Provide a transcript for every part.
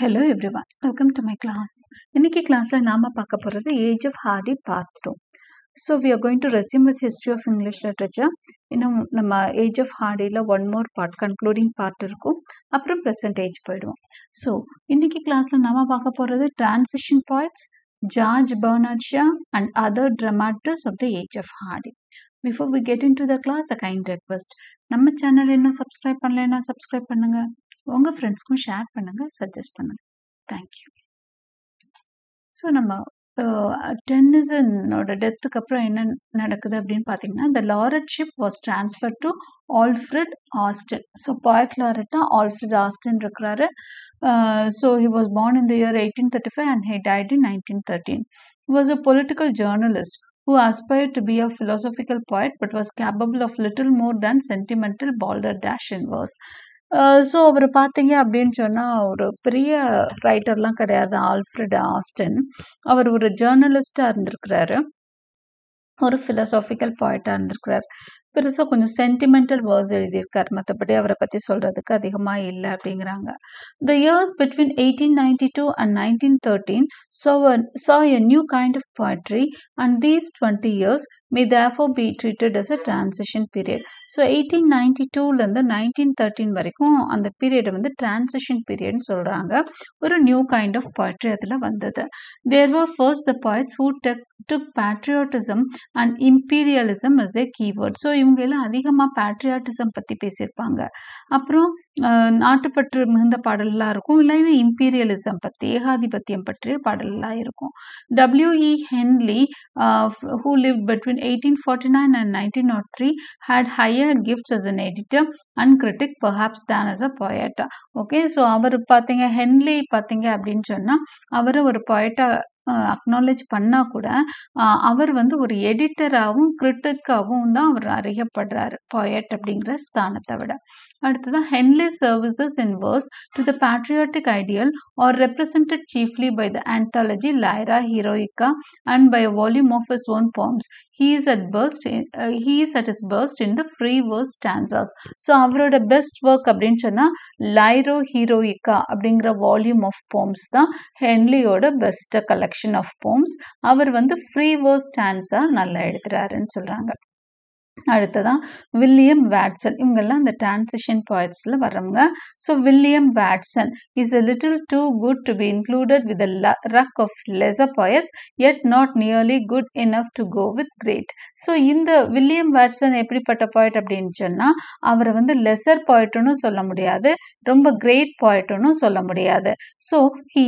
Hello everyone welcome to my class இன்னைக்கு கிளாஸில் நாம் பார்க்க போகிறது age of Hardy part two so we are going to resume with history of English literature இன்னும் நம்ம age of ஹார்டியில் one more part concluding part இருக்கும் அப்புறம் ப்ரெசென்ட் ஏஜ் போயிடுவோம் ஸோ இன்னைக்கு கிளாஸில் நாம் பார்க்க போகிறது transition points George Bernard and other dramatists of the age of Hardy before we get in to the class a kind request நம்ம சேனல் இன்னும் சப்ஸ்கிரைப் பண்ணலன்னா சப்ஸ்கிரைப் பண்ணுங்கள் உங்கள் ஃப்ரெண்ட்ஸ்க்கும் ஷேர் பண்ணுங்கள் சஜஸ்ட் பண்ணுங்கள் தேங்க்யூ ஸோ நம்ம டென்னிசனோட டெத்துக்கு அப்புறம் என்ன நடக்குது அப்படின்னு பார்த்தீங்கன்னா இந்த ship was transfer to Alfred Austin so poet laureate Alfred Austin இருக்கிறாரு so he was born in the year eighteen thirty five and he died in nineteen thirteen was a political journalist who aspired to be a philosophical poet but was capable of little more than sentimental balderdash in verse. So அவர் பார்த்தீங்க அப்படின்னு சொன்னால் ஒரு பெரிய ரைட்டர்லாம் கிடையாது Alfred Aston அவர் ஒரு ஜேர்னலிஸ்டாக இருந்திருக்கிறாரு ஒரு ஃபிலசாஃபிக்கல் பாயிட்டாக இருந்திருக்கிறார் பெருசாக கொஞ்சம் சென்டிமெண்டல் வேர்ட்ஸ் எழுதியிருக்கார் மற்றபடி அவரை பற்றி சொல்கிறதுக்கு அதிகமாக இல்லை அப்படிங்கிறாங்க the years between eighteen ninety two and nineteen thirteen so saw a new kind of poetry and these twenty years may therefore be treated as a transition period so eighteen ninety டூலேருந்து nineteen thirteen வரைக்கும் அந்த பீரியடை வந்து transition பீரியட்னு சொல்கிறாங்க ஒரு new kind of poetry அதில் வந்தது there were first the poets who டெக் took patriotism and imperialism is the keyword so இவங்கள அதிகமாக பேட்ரியாட்டிசம் பற்றி பேசியிருப்பாங்க அப்புறம் நாட்டுப்பற்று மிகுந்த பாடல்லாம் இருக்கும் இல்லைன்னா இம்பீரியலிசம் பற்றி ஏகாதிபத்தியம் பற்றிய பாடல்லாம் இருக்கும் W E Henley who live between eighteen forty nine and nineteen nought three had higher gifts as an editor and critic perhaps than as a poet okay so அவர் பார்த்தீங்க ஹென்லி பார்த்தீங்க அப்படின்னு சொன்னால் அவர் ஒரு பொயட்டா அக்னாலேஜ் பண்ணால் கூட அவர் வந்து ஒரு எடிட்டராகவும் கிரிட்டிக்காகவும் தான் அவர் அறியப்படுறார் பாயட் அப்படிங்கிற ஸ்தானத்தை விட அடுத்ததான் Henley services in verse to the patriotic ideal are represented chiefly by the anthology Lyra Heroica and by a volume of his own poems he is at first he is at his first in the free verse stanzas so அவரோட best work அப்படின்னு சொன்னால் லைரோ ஹீரோயிக்கா அப்படிங்கிற volume of poems தான் ஹென்லியோட பெஸ்ட்டை collection selection of poems அவர் வந்து free verse ஸ்டான்ஸாக நல்லா எழுதுறாருன்னு சொல்கிறாங்க அடுத்ததான் வில்லியம் வேட்சன் இவங்கெல்லாம் அந்த டிரான்சிஷன் பாய்ட்ஸில் வர்றவங்க so William Watson is a little too good to be included with ruck of lesser poets yet not nearly good enough to go with great so இந்த வில்லியம் வேட்சன் எப்படிப்பட்ட poet அப்படின்னு சொன்னால் அவரை வந்து லெசர் பாய்ட்டுன்னு சொல்ல முடியாது ரொம்ப கிரேட் பாய்ட்டுன்னு சொல்ல முடியாது ஸோ ஹி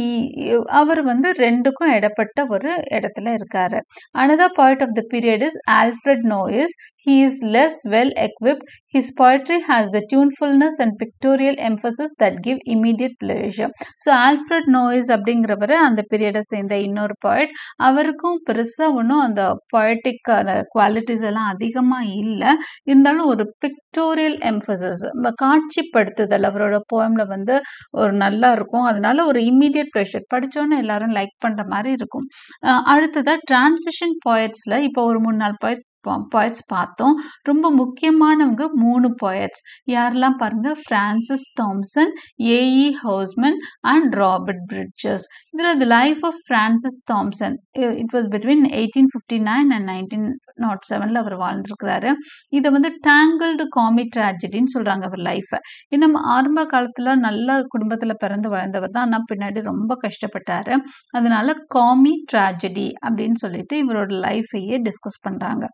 அவர் வந்து ரெண்டுக்கும் இடப்பட்ட ஒரு இடத்துல இருக்காரு another point of the period is Alfred Noyes he He is less well equipped. His poetry has the tunefulness and pictorial emphasis that give immediate pleasure. So Alfred Noyes அப்படிங்கிறவர் அந்த பீரியடை சேர்ந்த இன்னொரு பாயிண்ட் அவருக்கும் பெருசாக ஒன்றும் அந்த பொயட்டிக் அந்த qualities எல்லாம் அதிகமாக இல்லை இருந்தாலும் ஒரு பிக்டோரியல் எம்ஃபசஸ் காட்சிப்படுத்துதல் அவரோட போயமில் வந்து ஒரு நல்லா இருக்கும் அதனால ஒரு இம்மீடியட் ப்ரெஷர் படித்தோன்னே எல்லாரும் லைக் பண்ணுற மாதிரி இருக்கும் அடுத்ததாக டிரான்சிஷன் பாயிட்ஸில் இப்போ ஒரு மூணு நாள் பாயிண்ட் போயட்ஸ் பார்த்தோம் ரொம்ப முக்கியமானவங்க மூணு போயட்ஸ் யாரெல்லாம் பாருங்கள் Francis Thompson A E Housman and Robert Bridges இதில் the life of Francis Thompson it was between eighteen fifty nine and nineteen nought செவனில் அவர் வாழ்ந்திருக்கிறாரு இதை வந்து டேங்கிள்டு காமி ட்ராஜடின்னு சொல்கிறாங்க அவர் லைஃப்பை இன்னும் ஆரம்ப காலத்தில் நல்ல குடும்பத்தில் பிறந்து வளர்ந்தவர் தான் ஆனால் பின்னாடி ரொம்ப கஷ்டப்பட்டார் அதனால காமி ட்ராஜடி அப்படின்னு சொல்லிட்டு இவரோட லைஃபையே டிஸ்கஸ் பண்ணுறாங்க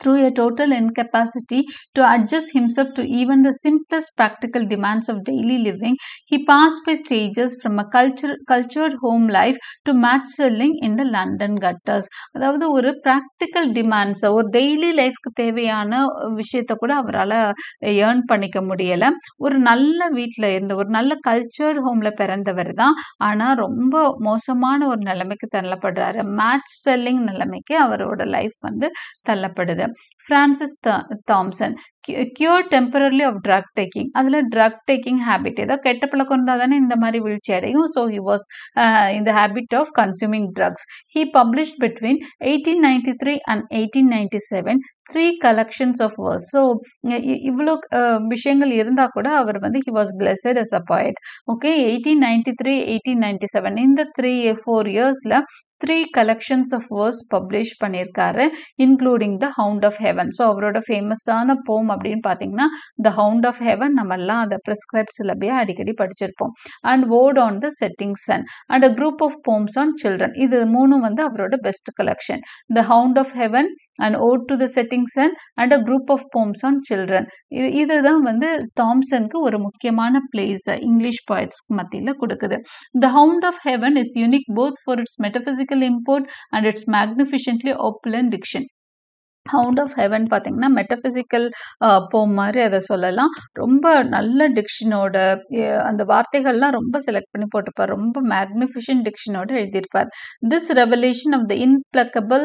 through a total incapacity to adjust himself to even the simplest practical demands of daily living, he passed by stages from a culture, cultured home life to match selling in the London gutters அதாவது ஒரு practical demands ஒரு daily லைஃப்க்கு தேவையான விஷயத்த கூட அவரால் earn பண்ணிக்க முடியலை ஒரு நல்ல வீட்டில் இருந்த ஒரு நல்ல கல்ச்சர்டு ஹோமில் பிறந்தவர் தான் ஆனால் ரொம்ப மோசமான ஒரு நிலைமைக்கு தள்ளப்படுறாரு மேட்ச் செல்லிங் நிலைமைக்கு அவரோட லைஃப் வந்து தள்ளப்படுது சொல்லப்படுது Francis Thompson cure temporary of drug taking அதில் ட்ரக் டேக்கிங் ஹேபிட் ஏதோ கெட்ட பழக்கம் இருந்தால் தானே இந்த மாதிரி வீழ்ச்சி அடையும் ஸோ ஹி வாஸ் இந்த habit of consuming drugs he published between eighteen ninety three and eighteen ninety seven three collections of verse so இவ்வளோ விஷயங்கள் இருந்தால் கூட அவர் வந்து he was blessed as a poet okay eighteen ninety three eighteen ninety seven இந்த three four இயர்ஸில் three collections of verse publish பண்ணியிருக்காரு including the Hound of Heaven so அவரோட ஃபேமஸான போம் அப்படின்னு பார்த்தீங்கன்னா த ஹவுண்ட் ஆஃப் ஹெவன் நம்மெல்லாம் அதை ப்ரிஸ்கிரைப் சிலபியாக அடிக்கடி படிச்சிருப்போம் and ode on the setting sun and a group of poems on children இது மூணும் வந்து அவரோட best collection the Hound of Heaven and ode to the setting sun and a group of poems on children இது இதுதான் வந்து தாம்சனுக்கு ஒரு முக்கியமான place English பாய்ட்ஸ்க்கு மத்தியில் கொடுக்குது the Hound of Heaven is unique both for its metaphysical import and its magnificently opulent diction. Hound of Heaven பார்த்தீங்கன்னா metaphysical poem மாதிரி அதை சொல்லலாம் ரொம்ப நல்ல டிக்ஷனோட அந்த வார்த்தைகள்லாம் ரொம்ப செலக்ட் பண்ணி போட்டிருப்பார் ரொம்ப மேக்னிஃபிஷன் டிக்ஷனோட எழுதியிருப்பார் this revelation of the implacable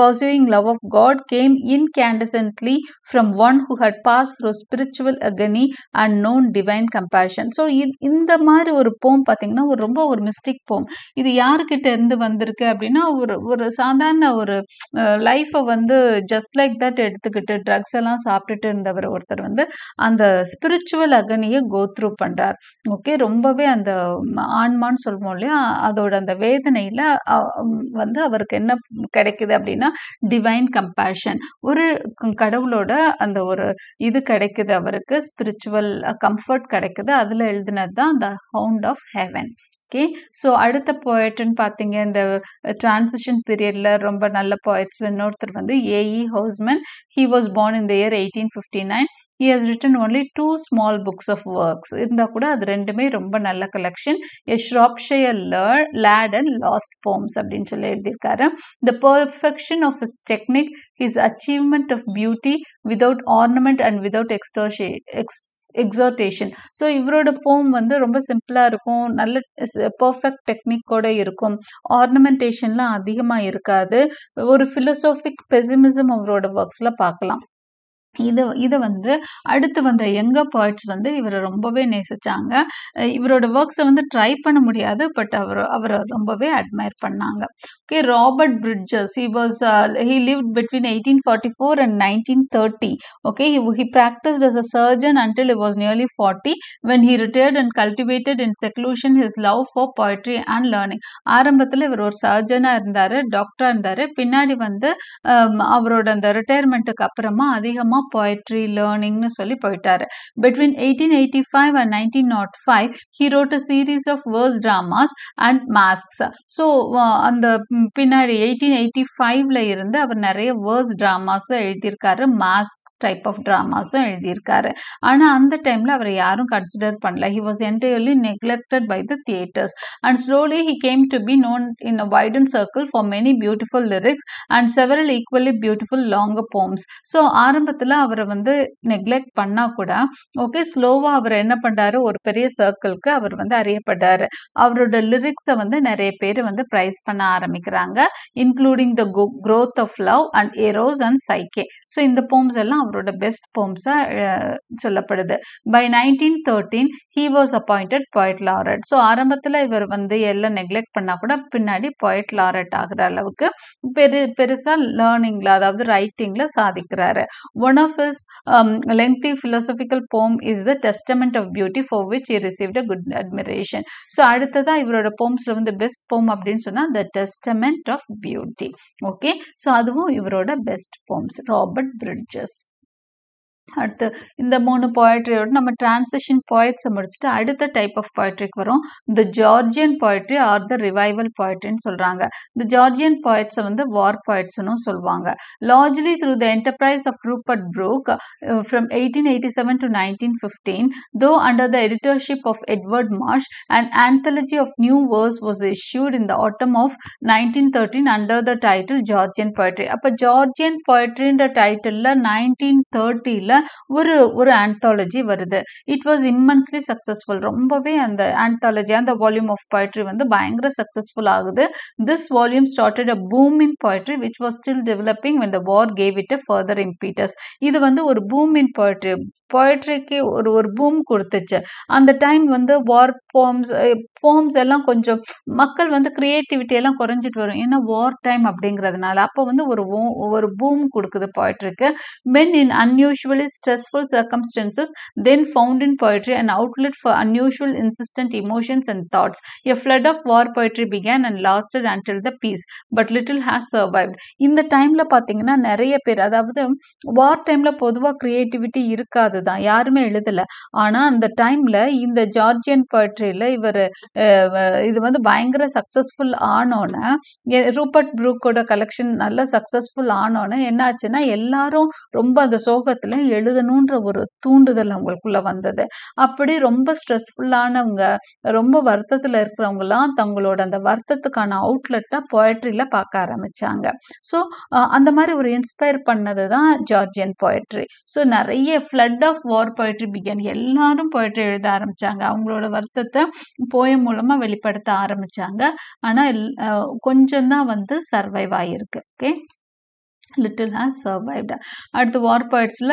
pursuing love of God came incandescently from one who had passed through spiritual agony and known divine compassion so இந்த மாதிரி ஒரு போம் பார்த்தீங்கன்னா ஒரு ரொம்ப ஒரு மிஸ்டேக் போம் இது யாருக்கிட்ட இருந்து வந்திருக்கு அப்படின்னா ஒரு ஒரு சாதாரண ஒரு லைஃப்பை வந்து ஜஸ்ட் லைக் தட் எடுத்துக்கிட்டு ட்ரக்ஸ் எல்லாம் சாப்பிட்டுட்டு இருந்தவர் ஒருத்தர் வந்து அந்த ஸ்பிரிச்சுவல் அகனியை கோத்ரூ பண்ணுறார் ஓகே ரொம்பவே அந்த ஆன்மான்னு சொல்லுவோம் இல்லையா அதோட அந்த வேதனையில் வந்து அவருக்கு என்ன கிடைக்குது அப்படின்னா டிவைன் கம்பேஷன் ஒரு கடவுளோட அந்த ஒரு இது கிடைக்குது அவருக்கு ஸ்பிரிச்சுவல் கம்ஃபர்ட் கிடைக்குது அதில் எழுதினது தான் the Hound of Heaven okay so அடுத்த போய்ட்டுன்னு பார்த்தீங்க இந்த டிரான்சிஷன் பீரியடில் ரொம்ப நல்ல போய்ட்ஸ் இன்னொருத்தர் வந்து A E Housman he was born இந்த year eighteen fifty nine he has written only two small books of works இருந்தால் கூட அது ரெண்டுமே ரொம்ப நல்ல collection a Shropshire Lad and Last Poems அப்படின்னு சொல்லி எழுதியிருக்காரு the perfection of his technique his achievement of beauty without ornament and without எக்ஸ்டோஷே எக்ஸ் எக்ஸாட்டேஷன் ஸோ இவரோட போம் வந்து ரொம்ப சிம்பிளாக இருக்கும் நல்ல பர்ஃபெக்ட் டெக்னிக்கோட இருக்கும் ஆர்னமெண்டேஷன்லாம் அதிகமாக இருக்காது ஒரு ஃபிலோசோஃபிக் பெசிமிசம் அவரோட ஒர்க்ஸில் பார்க்கலாம் இது இதை வந்து அடுத்து வந்த எங்க பாய்ட்ஸ் வந்து இவரை ரொம்பவே நேசித்தாங்க இவரோட ஒர்க்ஸை வந்து ட்ரை பண்ண முடியாது பட் அவர் அவரை ரொம்பவே அட்மையர் பண்ணாங்க okay Robert Bridges he was he live between eighteen forty four and nineteen thirty okay he practised as a surgeon until he was nearly forty when he retired and cultivated in seclusion his love for poetry and learning ஆரம்பத்தில் இவர் ஒரு சர்ஜனாக இருந்தார் டாக்டராக இருந்தார் பின்னாடி வந்து um, அவரோட அந்த ரிட்டையர்மெண்ட்டுக்கு அப்புறமா அதிகமாக poetry learning சொல்லி போயிட்டாரு between 1885 and 1905 he wrote a series of verse dramas and masks so uh, அந்த பின்னாடி எயிட்டீன் எயிட்டி ஃபைவ்ல இருந்து அவர் நிறைய வேர்ஸ் ட்ராமாஸும் எழுதியிருக்காரு mask டைப் ஆஃப் ட்ராமாஸும் எழுதியிருக்காரு ஆனால் அந்த டைமில் அவரை யாரும் கன்சிடர் பண்ணல he was entirely neglected by the theatres and slowly he came to be known in a wider circle for many beautiful lyrics and several equally beautiful long poems so ஆரம்பத்தில் அவரை வந்து நெக்லெக்ட் பண்ணால் கூட okay ஸ்லோவாக அவர் என்ன பண்ணுறாரு ஒரு பெரிய சர்க்கிள்க்கு அவர் வந்து அறியப்படுறாரு அவரோட லிரிக்ஸை வந்து நிறைய பேர் வந்து ப்ரைஸ் பண்ண ஆரம்பிக்கிறாங்க including the growth of love and Eros and Psyche so இந்த போம்ஸ் எல்லாம் அவரோட பெஸ்ட் போம்ஸா சொல்லப்படுது by nineteen thirteen he was appointed poet laureate so ஆரம்பத்தில் இவர் வந்து எல்லாம் நெக்லெக்ட் பண்ணால் கூட பின்னாடி பாய்ட் லாரட் ஆகிற அளவுக்கு பெரு பெருசா லேர்னிங்கில் அதாவது ரைட்டிங்கில் சாதிக்கிறாரு one of his lengthy philosophical poem is the testament of beauty for which he received a good admiration so அடுத்ததாக இவரோட போம்ஸ்ல வந்து பெஸ்ட் போம் அப்படின்னு சொன்னால் the testament of beauty okay so அதுவும் இவரோட பெஸ்ட் போம்ஸ் ராபர்ட் பிரிட்ஜஸ் அடுத்து இந்த மூணு போய்ட்ரியோட நம்ம டிரான்சிஷன் போய்ட்ஸை முடிச்சுட்டு அடுத்த டைப் ஆஃப் போய்ட்ரிக்கு வரும் இந்த Georgian poetry or the revival போய்ட்ரின்னு சொல்கிறாங்க இந்த ஜார்ஜியன் போய்ட்ஸை வந்து வார் போய்ட்ஸ்னு சொல்லுவாங்க largely through the enterprise of Rupert Brooke from eighteen eighty seven to nineteen fifteen though under the editorship of Edward Marsh and anthology of new verse was issued in the autumn of nineteen thirteen under the title Georgian poetry அப்போ Georgian போய்ட்ரின்ற டைட்டிலில் nineteen தேர்ட்டியில் ஒரு ஒரு anthology வருது it was immensely successful ரொம்பவே அந்த anthology அந்த வால்யூம் ஆஃப் poetry வந்து பயங்கர சக்ஸஸ்ஃபுல் ஆகுது this volume started a boom in poetry which was still developing when the war gave it a further impetus இது வந்து ஒரு பூம் இன் poetry பொயட்ரிக்கு ஒரு ஒரு பூம் கொடுத்துச்சு அந்த டைம் வந்து வார் போம்ஸ் போம்ஸ் எல்லாம் கொஞ்சம் மக்கள் வந்து க்ரியேட்டிவிட்டி எல்லாம் குறைஞ்சிட்டு வரும் ஏன்னா வார் டைம் அப்படிங்கிறதுனால அப்போ வந்து ஒரு ஒரு பூம் கொடுக்குது பொயட்ரிக்கு men in unusually stressful circumstances then found in poetry and outlet for unusual insistent emotions and thoughts a flood of war poetry began and lasted until the peace but little has survived இந்த டைமில் பார்த்தீங்கன்னா நிறைய பேர் அதாவது வார் டைமில் பொதுவாக creativity இருக்காது தான் யாருமே எழுதல ஆனா அந்த டைம்ல இந்த ஜார்ஜியன் பர்ட்ரியில் இவர் இது வந்து பயங்கர சக்ஸஸ்ஃபுல் ஆனோன்னே ரூபர்ட் ப்ரூக்கோட கலெக்ஷன் நல்ல சக்ஸஸ்ஃபுல் ஆனோன்னே என்னாச்சுன்னா எல்லாரும் ரொம்ப அந்த சோகத்துல எழுதணும்ன்ற ஒரு தூண்டுதல் அவங்களுக்குள்ள வந்தது அப்படி ரொம்ப ஸ்ட்ரெஸ்ஃபுல்லானவங்க ரொம்ப வருத்தத்துல இருக்கிறவங்க எல்லாம் தங்களோட அந்த வருத்தத்துக்கான அவுட்லெட்டாக போயட்ரியில் பார்க்க ஆரம்பிச்சாங்க ஸோ அந்த மாதிரி ஒரு இன்ஸ்பயர் பண்ணது தான் ஜார்ஜியன் போயட்ரி ஸோ நிறைய flood of of war poetry began எல்லாரும் போய்ட்ரி எழுத ஆரம்பித்தாங்க அவங்களோட வருத்தத்தை போயம் மூலமாக வெளிப்படுத்த ஆரம்பித்தாங்க ஆனால் கொஞ்சம்தான் வந்து சர்வைவ் ஆகியிருக்கு ஓகே லிட்டில் ஹாஸ் சர்வைவ்டு அடுத்து வார் போய்ட்ஸில்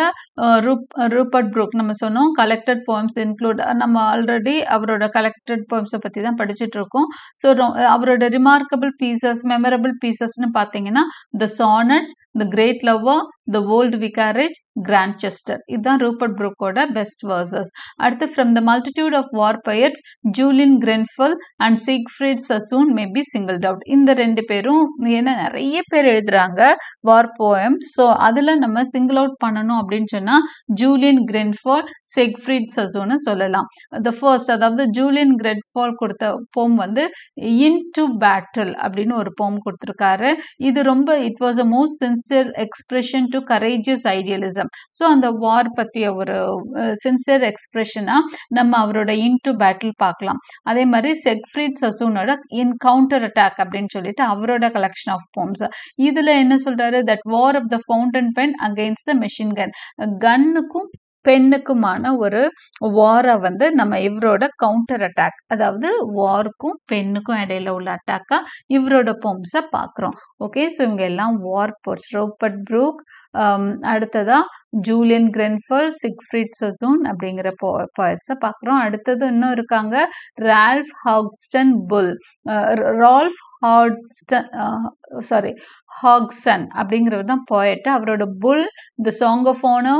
ரூப் ரூபர்ட் ப்ரூக் நம்ம சொன்னோம் கலெக்டட் போயம்ஸ் இன்க்ளூட் நம்ம ஆல்ரெடி அவரோட கலெக்டட் போயம்ஸை பற்றி தான் இருக்கோம் ஸோ அவரோட ரிமார்க்கபிள் பீசஸ் மெமரபிள் பீசஸ்னு பார்த்தீங்கன்னா the sonnets the great lover the old vicarage Grantchester இதுதான் ரூபர்ட் புரூக்கோட பெஸ்ட் வேர்சஸ் அடுத்து from the multitude of war poets Julian Grenfell and Siegfried Sassoon may be single out இந்த ரெண்டு பேரும் ஏன்னா நிறைய பேர் எழுதுறாங்க வார் போயம் ஸோ அதில் நம்ம சிங்கிள் அவுட் பண்ணணும் அப்படின்னு சொன்னால் ஜூலியன் கிரென்ஃபால் செக்ஃப்ரீட் சசூன்னு சொல்லலாம் த ஃபர்ஸ்ட் அதாவது ஜூலியன் கிரெட்ஃபால் கொடுத்த போம் வந்து இன் டு பேட்டில் அப்படின்னு ஒரு போம் கொடுத்துருக்காரு இது ரொம்ப it was a most sincere expression to to courageous idealism so அந்த வார் பற்றிய ஒரு சின்சியர் எக்ஸ்பிரஷனாக நம்ம அவரோட இன் டு பேட்டில் பார்க்கலாம் அதே மாதிரி செக்ஃப்ரீட் சசூனோட இன் கவுண்டர் அட்டாக் அப்படின்னு சொல்லிட்டு அவரோட கலெக்ஷன் ஆஃப் போம்ஸ் இதில் என்ன சொல்கிறாரு that war of the fountain pen against the machine gun கன்னுக்கும் பெண்ணுக்குமான ஒரு வாரை வந்து நம்ம இவரோட கவுண்டர் அட்டாக் அதாவது வார்க்கும் பெண்ணுக்கும் இடையில உள்ள அட்டாக்காக இவரோட போம்ஸை பார்க்குறோம் ஓகே ஸோ இவங்க எல்லாம் வார் போர்ஸ் ரோபர்ட் ப்ரூக் அடுத்ததாக ஜூலியன் கிரென்ஃபர் சிக்ஃப்ரீட் சசூன் அப்படிங்கிற போ போயட்ஸை பார்க்குறோம் அடுத்தது இன்னும் இருக்காங்க Ralph Hodgson bull Ralph Hodgson sorry Hodgson அப்படிங்கிறது தான் போயிட்டு அவரோட bull the song of honour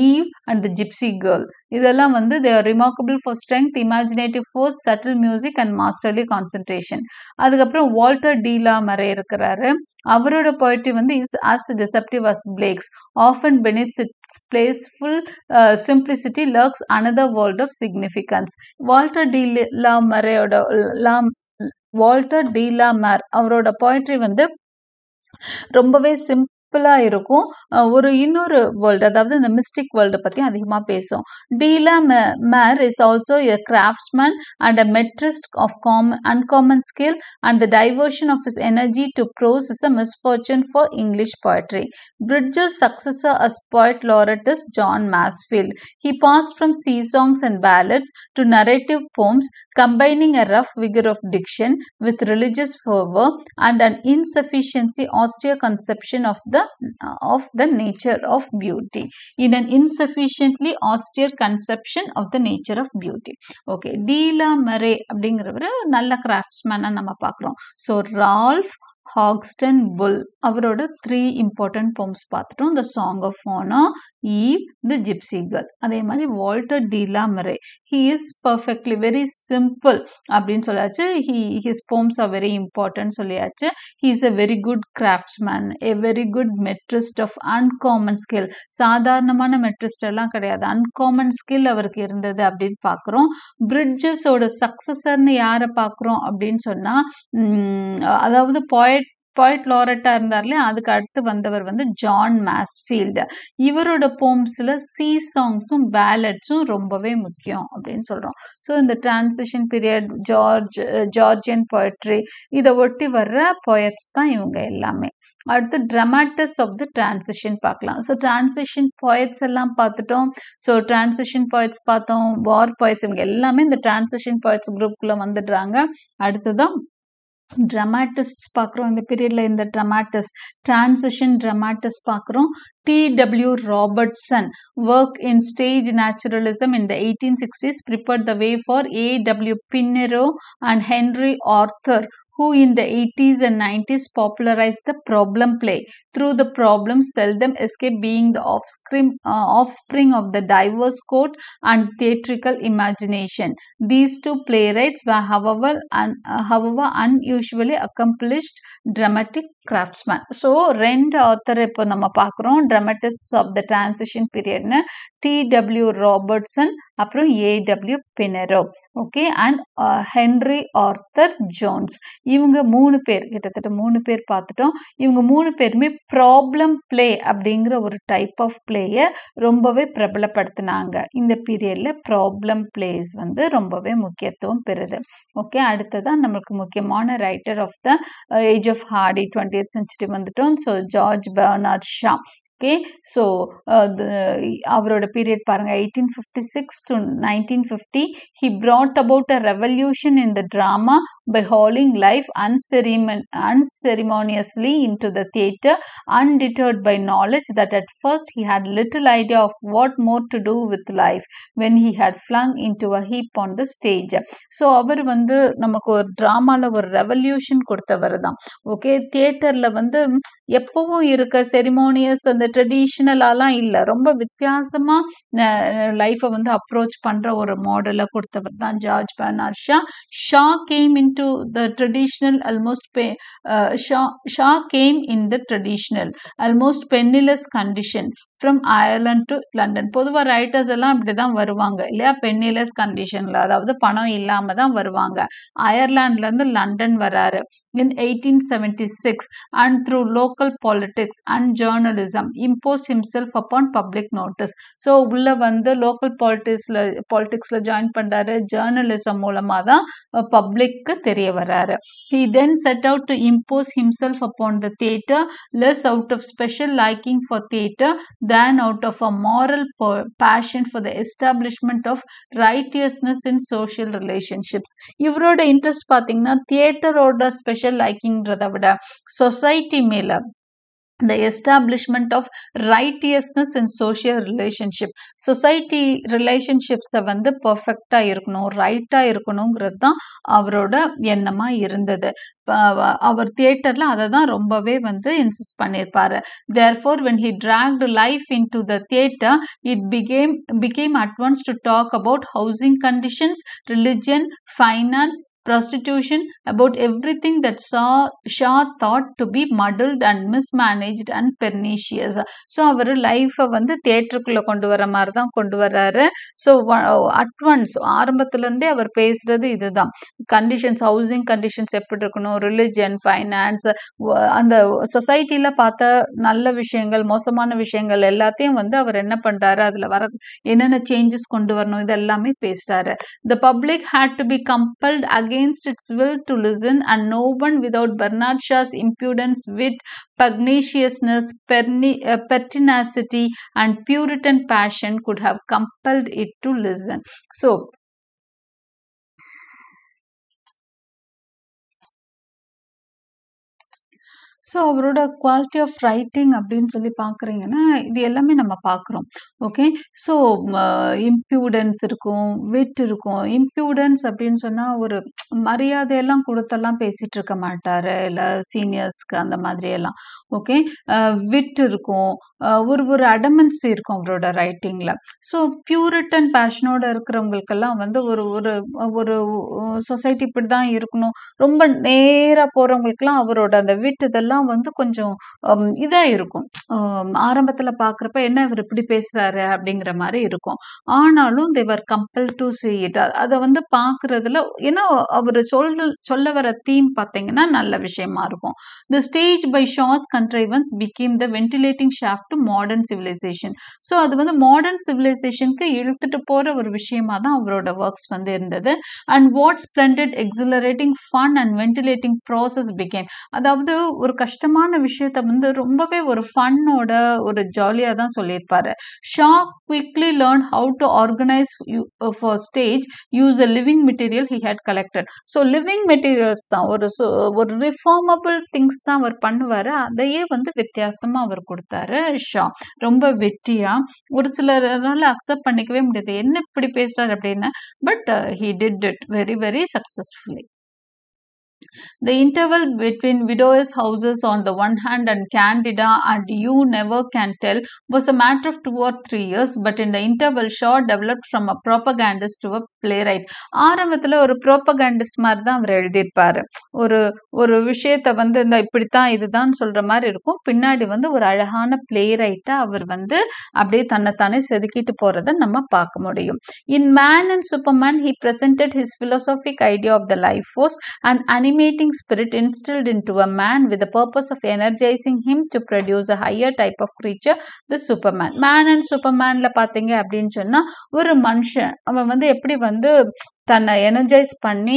Eve and the gypsy girl இதெல்லாம் வந்து they are remarkable for strength imaginative force subtle music and masterly concentration அதுக்கப்புறம் வால்டர் டீலா மறை இருக்கிறாரு அவரோட poetry வந்து is as deceptive as Blake's of and பெனிட்ஸ் its playful simplicity lurks another world of significance Walter de la மறையோட la Walter de la Mare அவரோட poetry வந்து ரொம்பவே sim சிம்பிளாக இருக்கும் ஒரு இன்னொரு வேர்ல்டு அதாவது இந்த மிஸ்டிக் வேர்ல்டு பற்றி அதிகமாக பேசும் de la Mare is also a craftsman and a metrist of common uncommon skill and the diversion of his energy to prose is a misfortune for English poetry. Bridges' successor as poet laureate is John Masfield. He passed from sea songs and ballads to narrative poems, combining a rough vigor of diction with religious fervor and an insufficiency austere conception of the of the nature of beauty in an insufficiently austere conception of the nature of beauty okay de la Mare அப்படிங்கிறவர் நல்ல கிராஃப்ட்ஸ்மேனாக நம்ம பார்க்குறோம் so Ralph Hodgson புல் அவரோட three important poems பார்த்துட்டோம் the song of ஃபோனா Eve the gypsy girl அதே மாதிரி Walter de la Mare he is perfectly very simple அப்படின்னு சொல்லியாச்சு he his poems are very important சொல்லியாச்சு he is a very good craftsman a very good metrist of uncommon skill சாதாரணமான metrist எல்லாம் கிடையாது uncommon skill அவருக்கு இருந்தது அப்படின்னு பார்க்குறோம் பிரிட்ஜஸோட சக்சஸர்னு யாரை பார்க்குறோம் அப்படின்னு சொன்னால் அதாவது பாய் பாய்ட் லாரட்டா இருந்தார் இல்லையா அதுக்கு அடுத்து வந்தவர் வந்து ஜான் மேஸ்ஃபீல்டு இவரோட போம்ஸில் சி சாங்ஸும் பேலட்ஸும் ரொம்பவே முக்கியம் அப்படின்னு சொல்கிறோம் ஸோ இந்த transition period George Georgian poetry இதை ஒட்டி வர்ற போயட்ஸ் தான் இவங்க எல்லாமே அடுத்து ட்ரமாட்டிஸ் ஆஃப் த டிரான்சிஷன் பார்க்கலாம் ஸோ டிரான்சிஷன் போயட்ஸ் எல்லாம் பார்த்துட்டோம் ஸோ டிரான்சிஷன் பாய்ட்ஸ் பார்த்தோம் வார் பாய்ட்ஸ் இவங்க எல்லாமே இந்த டிரான்சிஷன் பாய்ட்ஸ் குரூப்குள்ளே வந்துடுறாங்க அடுத்ததான் ட்ரமாட்டிஸ்ட் பார்க்குறோம் இந்த பீரியடில் இந்த ட்ரமாட்டிஸ் டிரான்சிஷன் ட்ரமாட்டிஸ் பார்க்குறோம் T.W. Robertson work in stage naturalism in the 1860s prepared the way for A.W. Pinero and Henry Arthur who in the 80s and 90s popularized the problem play. Through the problem, seldom escape being the offspring, uh, offspring of the diverse court and theatrical imagination. These two playwrights were however, un, uh, however unusually accomplished dramatic craftsman so ரெண்டு author இப்போ நம்ம பார்க்குறோம் dramatist of the transition பீரியட்னு T W Robertson அப்புறம் A W Pinero okay and Henry Arthur Jones இவங்க மூணு பேர் கிட்டத்தட்ட மூணு பேர் பார்த்துட்டோம் இவங்க மூணு பேருமே ப்ராப்ளம் பிளே அப்படிங்கிற ஒரு டைப் ஆஃப் பிளேயை ரொம்பவே பிரபலப்படுத்தினாங்க இந்த பீரியடில் ப்ராப்ளம் பிளேஸ் வந்து ரொம்பவே முக்கியத்துவம் பெறுது ஓகே அடுத்ததான் நம்மளுக்கு முக்கியமான writer of the age of Hardy twenty century வந்துட்டோம் so George Bernard Shaw okay so அவரோட பீரியட் பாருங்கள் eighteen fifty six to nineteen fifty he brought about a revolution in the drama by hauling life அன்செரிமன் unceremoniously in to the theatre undeterred by knowledge that at first he had little idea of what more to do with life when he had flung in to a heap on the stage so அவர் வந்து நமக்கு ஒரு ட்ராமாவில் ஒரு revolution கொடுத்தவர் தான் okay தியேட்டரில் வந்து எப்பவும் இருக்க செரிமோனியஸ் அந்த ட்ரெடிஷ்னலாலாம் இல்லை ரொம்ப வித்தியாசமாக லைஃப்பை வந்து அப்ரோச் பண்ணுற ஒரு மாடலை கொடுத்தவர் தான் George Bernard Shaw Shaw came in to the traditional almost பெ Shaw Shaw came in the traditional almost penniless condition from Ireland to London பொதுவாக ரைட்டர்ஸ் எல்லாம் இப்படி தான் வருவாங்க இல்லையா பென்னிலெஸ் கண்டிஷனில் அதாவது பணம் இல்லாமல் தான் வருவாங்க அயர்லாண்ட்லேருந்து லண்டன் வராரு in eighteen seventy six and through local politics and journalism impose himself upon public notice so உள்ளே வந்து லோக்கல் பாலிட்டிக்ஸில் பாலிட்டிக்ஸில் ஜாயின் பண்ணுறாரு ஜேர்னலிசம் மூலமாக தான் பப்ளிக்கு தெரிய வர்றாரு he then set out to impose himself upon the theatre less out of special liking for theatre than out of a moral passion for the establishment of righteousness in social relationships இவரோட interest பார்த்தீங்கன்னா தியேட்டரோட special லைக்கிங்கிறத விட society மேலே the establishment of righteousness in social relationship society ரிலேஷன்ஷிப்ஸை வந்து பர்ஃபெக்டாக இருக்கணும் ரைட்டாக இருக்கணுங்கிறது தான் அவரோட எண்ணமாக இருந்தது அவர் தியேட்டரில் அதை தான் ரொம்பவே வந்து இன்சிஸ்ட் பண்ணியிருப்பாரு therefore when he dragged life in to the theatre it became became advance to talk about housing conditions religion finance prostitution, about everything that Shaw, Shaw thought to be muddled and mismanaged and pernicious. So அவர் லைஃப்பை வந்து தேட்டருக்குள்ளே கொண்டு வர மாதிரி தான் கொண்டு வர்றாரு so advance ஆரம்பத்துலேருந்தே அவர் பேசுகிறது இதுதான் கண்டிஷன்ஸ் ஹவுசிங் கண்டிஷன்ஸ் எப்படி இருக்கணும் ரிலிஜன் ஃபைனான்ஸ் அந்த சொசைட்டியில் பார்த்த நல்ல விஷயங்கள் மோசமான விஷயங்கள் எல்லாத்தையும் வந்து அவர் என்ன பண்ணுறாரு அதில் வர என்னென்ன சேஞ்சஸ் கொண்டு வரணும் இது எல்லாமே பேசுகிறாரு the public had to be compelled again against its will to listen, and no one without Bernard Shaw's impudence, wit, pugnaciousness, uh, pertinacity, and Puritan passion could have compelled it to listen. So, so அவரோட quality of writing அப்படின்னு சொல்லி பார்க்குறீங்கன்னா இது எல்லாமே நம்ம பார்க்குறோம் okay so இம்ப்யூடன்ஸ் இருக்கும் விட் இருக்கும் இம்ப்யூடன்ஸ் அப்படின்னு சொன்னால் ஒரு மரியாதையெல்லாம் கொடுத்தெல்லாம் பேசிகிட்டு இருக்க மாட்டார் இல்லை சீனியர்ஸ்க்கு அந்த மாதிரியெல்லாம் ஓகே விட் இருக்கும் ஒரு ஒரு அடமன்ஸ் இருக்கும் அவரோட ரைட்டிங்கில் ஸோ பியூரிட்டன் பேஷனோட இருக்கிறவங்களுக்கெல்லாம் வந்து ஒரு ஒரு ஒரு சொசைட்டி இப்படி தான் இருக்கணும் ரொம்ப நேராக போகிறவங்களுக்கெல்லாம் அவரோட அந்த விட் இதெல்லாம் அதெல்லாம் வந்து கொஞ்சம் இதா இருக்கும் ஆரம்பத்துல பாக்குறப்ப என்ன இவர் இப்படி பேசுறாரு அப்படிங்கிற மாதிரி இருக்கும் ஆனாலும் they were compel to see it அதை வந்து பாக்குறதுல ஏன்னா அவர் சொல் சொல்ல வர தீம் பார்த்தீங்கன்னா நல்ல விஷயமா இருக்கும் the stage by Shaw's contrivance became the ventilating shaft to modern civilisation so அது வந்து மாடர்ன் சிவிலைசேஷனுக்கு இழுத்துட்டு போற ஒரு விஷயமா தான் அவரோட ஒர்க்ஸ் வந்து இருந்தது and what splendid exhilarating fun and ventilating process became அதாவது ஒரு கஷ்டமான விஷயத்த வந்து ரொம்பவே ஒரு ஃபன்னோட ஒரு ஜாலியாக தான் சொல்லியிருப்பாரு Shaw quickly learn how to organise for stage use a living material he had collected so living மெட்டீரியல்ஸ் தான் ஒரு ஒரு ரிஃபார்மபிள் திங்ஸ் தான் அவர் பண்ணுவார் அதையே வந்து வித்தியாசமாக அவர் கொடுத்தாரு ஷா ரொம்ப வெட்டியாக ஒரு சிலரால் அக்செப்ட் பண்ணிக்கவே முடியாது என்ன இப்படி பேசுகிறார் அப்படின்னு but he did it very very successfully The interval between widowers' houses on the one hand and Candida and You Never Can Tell was a matter of two or three years, but in the interval Shaw developed from a propagandist to a playwright. ஆரம்பத்தில் ஒரு ப்ரோப்பகண்டிஸ்ட் மாதிரி தான் அவர் எழுதியிருப்பார் ஒரு ஒரு விஷயத்தை வந்து இந்த இப்படித்தான் இதுதான் சொல்கிற மாதிரி இருக்கும் பின்னாடி வந்து ஒரு அழகான பிளே ரைட்டாக அவர் வந்து அப்படியே தன்னைத்தானே செதுக்கிட்டு போகிறத நம்ம பார்க்க முடியும் in man and superman he presented his philosophic idea of the life force and animal animating spirit instilled into a man with the purpose of energizing him to produce a higher type of creature, the Superman. Man and superman சூப்பர்மேனில் பார்த்தீங்க அப்படின்னு சொன்னால் ஒரு மனுஷன் அவன் வந்து எப்படி வந்து தன்னை எனர்ஜைஸ் பண்ணி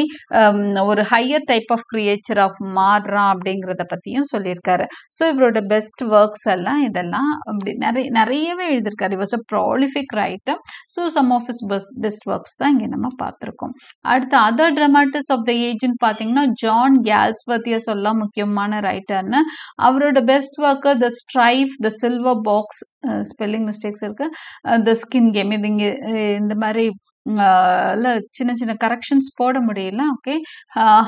ஒரு higher type of creature of மாறுறான் அப்படிங்கிறத பற்றியும் சொல்லியிருக்காரு ஸோ இவரோட பெஸ்ட் ஒர்க்ஸ் எல்லாம் இதெல்லாம் அப்படி நிறைய நிறையவே எழுதியிருக்காரு இவர் a prolific writer so some of his best best works தான் இங்கே நம்ம பார்த்துருக்கோம் அடுத்து அதர் ட்ரமாட்டிஸ் ஆஃப் த ஏஜ்னு பார்த்தீங்கன்னா ஜான் கேல்ஸ் பற்றிய சொல்ல முக்கியமான ரைட்டர்னு அவரோட best work the strife the silver box spelling mistakes இருக்குது த ஸ்கின் கேம் இது இங்கே இந்த மாதிரி சின்ன சின்ன கரெக்ஷன்ஸ் போட முடியல okay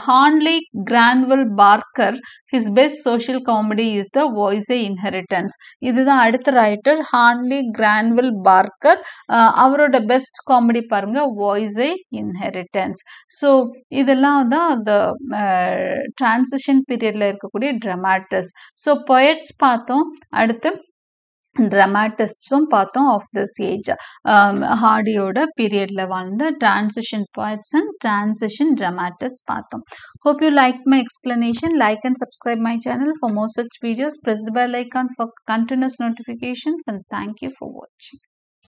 Harley Granville Barker his best social comedy is the Voysey inheritance இதுதான் அடுத்த ரைட்டர் ஹான்லி கிராண்ட்வெல் பார்க்கர் அவரோட பெஸ்ட் காமெடி பாருங்க வாய்ஸ் ஏ இன்ஹெரிட்டன்ஸ் ஸோ இதெல்லாம் தான் அந்த டிரான்சிஷன் பீரியடில் இருக்கக்கூடிய ட்ரமாட்டிஸ் ஸோ பொயட்ஸ் பார்த்தோம் அடுத்து ட்ரமாட்டிஸ்ட்ஸும் பார்த்தோம் ஆஃப் திஸ் ஏஜ் ஹார்டியோட பீரியடில் வாழ்ந்த transition poets and transition dramatist பார்த்தோம் hope you like my explanation like and subscribe my channel for more such videos press the bell icon for continuous notifications and thank you for வாட்சிங்